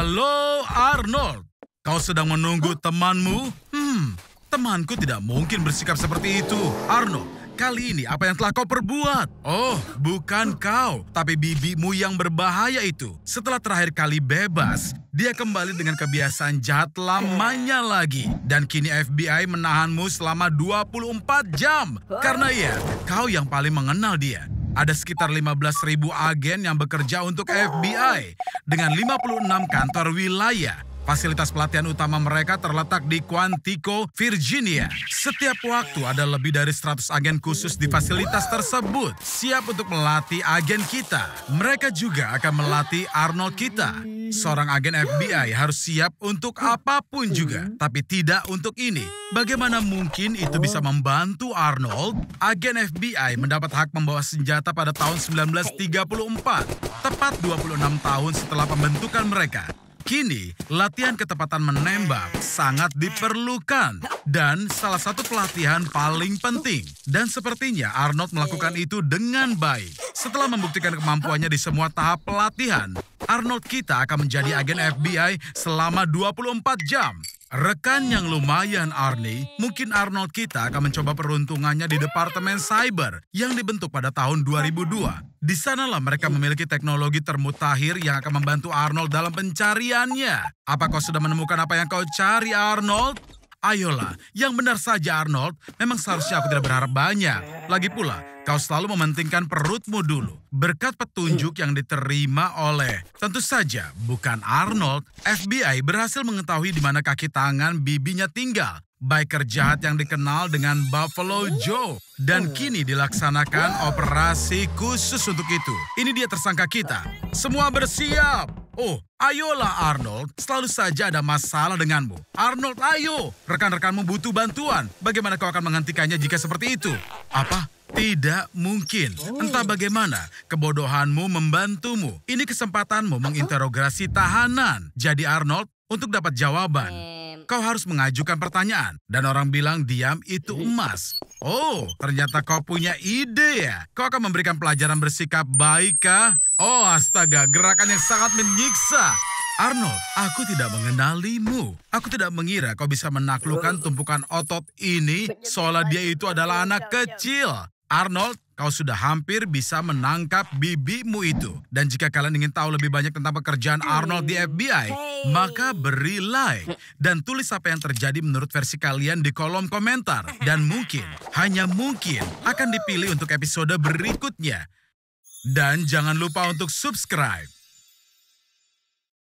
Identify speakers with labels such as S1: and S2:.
S1: Halo, Arnold. Kau sedang menunggu temanmu? Hmm, temanku tidak mungkin bersikap seperti itu. Arnold, kali ini apa yang telah kau perbuat? Oh, bukan kau, tapi bibimu yang berbahaya itu. Setelah terakhir kali bebas, dia kembali dengan kebiasaan jahat lamanya lagi. Dan kini FBI menahanmu selama 24 jam. Karena ya, kau yang paling mengenal dia ada sekitar 15.000 agen yang bekerja untuk FBI dengan 56 kantor wilayah Fasilitas pelatihan utama mereka terletak di Quantico, Virginia. Setiap waktu ada lebih dari 100 agen khusus di fasilitas tersebut, siap untuk melatih agen kita. Mereka juga akan melatih Arnold kita. Seorang agen FBI harus siap untuk apapun juga, tapi tidak untuk ini. Bagaimana mungkin itu bisa membantu Arnold? Agen FBI mendapat hak membawa senjata pada tahun 1934, tepat 26 tahun setelah pembentukan mereka. Kini, latihan ketepatan menembak sangat diperlukan dan salah satu pelatihan paling penting. Dan sepertinya Arnold melakukan itu dengan baik. Setelah membuktikan kemampuannya di semua tahap pelatihan, Arnold kita akan menjadi agen FBI selama 24 jam. Rekan yang lumayan Arnie, mungkin Arnold kita akan mencoba peruntungannya di Departemen Cyber yang dibentuk pada tahun 2002. Di sanalah mereka memiliki teknologi termutakhir yang akan membantu Arnold dalam pencariannya. Apa kau sudah menemukan apa yang kau cari, Arnold? Ayolah, yang benar saja Arnold, memang seharusnya aku tidak berharap banyak. Lagi pula, kau selalu mementingkan perutmu dulu. Berkat petunjuk yang diterima oleh, tentu saja bukan Arnold, FBI berhasil mengetahui di mana kaki tangan bibinya tinggal. Biker jahat yang dikenal dengan Buffalo Joe. Dan kini dilaksanakan operasi khusus untuk itu. Ini dia tersangka kita. Semua bersiap! Oh, ayolah Arnold, selalu saja ada masalah denganmu. Arnold, ayo, rekan-rekanmu butuh bantuan. Bagaimana kau akan menghentikannya jika seperti itu? Apa? Tidak mungkin. Entah bagaimana, kebodohanmu membantumu. Ini kesempatanmu menginterogasi tahanan. Jadi Arnold, untuk dapat jawaban, kau harus mengajukan pertanyaan. Dan orang bilang diam itu emas. Oh, ternyata kau punya ide ya. Kau akan memberikan pelajaran bersikap baik kah? Oh, Astaga, gerakan yang sangat menyiksa. Arnold, aku tidak mengenalimu. Aku tidak mengira kau bisa menaklukkan tumpukan otot ini seolah dia itu adalah anak kecil. Arnold, kau sudah hampir bisa menangkap bibimu itu. Dan jika kalian ingin tahu lebih banyak tentang pekerjaan Arnold di FBI, maka beri like dan tulis apa yang terjadi menurut versi kalian di kolom komentar. Dan mungkin, hanya mungkin, akan dipilih untuk episode berikutnya. Dan jangan lupa untuk subscribe.